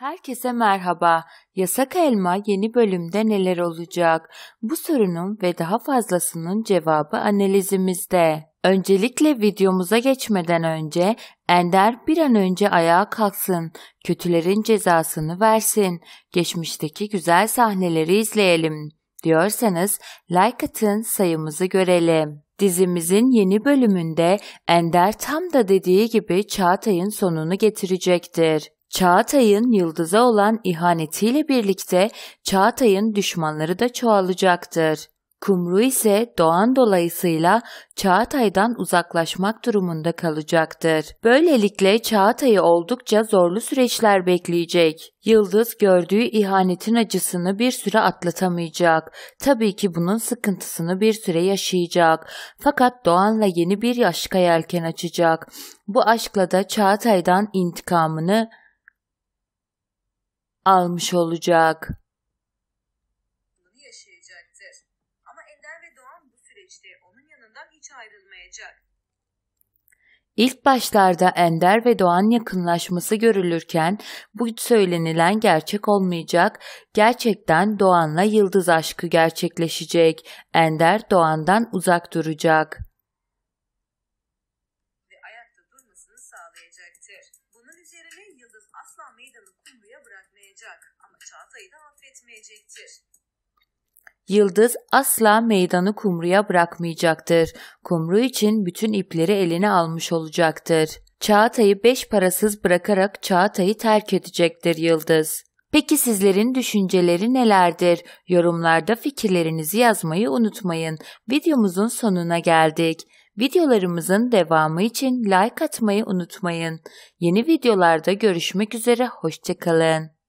Herkese merhaba. Yasak Elma yeni bölümde neler olacak? Bu sorunun ve daha fazlasının cevabı analizimizde. Öncelikle videomuza geçmeden önce Ender bir an önce ayağa kalksın, kötülerin cezasını versin, geçmişteki güzel sahneleri izleyelim diyorsanız like atın sayımızı görelim. Dizimizin yeni bölümünde Ender tam da dediği gibi Çağatay'ın sonunu getirecektir. Çağatay'ın Yıldız'a olan ihanetiyle birlikte Çağatay'ın düşmanları da çoğalacaktır. Kumru ise Doğan dolayısıyla Çağatay'dan uzaklaşmak durumunda kalacaktır. Böylelikle Çağatay'ı oldukça zorlu süreçler bekleyecek. Yıldız gördüğü ihanetin acısını bir süre atlatamayacak. Tabii ki bunun sıkıntısını bir süre yaşayacak. Fakat Doğan'la yeni bir aşka yelken açacak. Bu aşkla da Çağatay'dan intikamını almış olacak. yaşayacaktır. Ama Ender ve Doğan bu süreçte onun yanından hiç ayrılmayacak. İlk başlarda Ender ve Doğan yakınlaşması görülürken bu söylenilen gerçek olmayacak. Gerçekten Doğan'la yıldız aşkı gerçekleşecek. Ender Doğan'dan uzak duracak. Ve ayakta durmasını sağlayacaktır. Bunun üzerine Yıldız meydanı kumruya bırakmayacak ama Çağatay'ı da affetmeyecektir. Yıldız asla meydanı kumruya bırakmayacaktır. Kumru için bütün ipleri eline almış olacaktır. Çağatay'ı beş parasız bırakarak Çağatay'ı terk edecektir Yıldız. Peki sizlerin düşünceleri nelerdir? Yorumlarda fikirlerinizi yazmayı unutmayın. Videomuzun sonuna geldik. Videolarımızın devamı için like atmayı unutmayın. Yeni videolarda görüşmek üzere, hoşçakalın.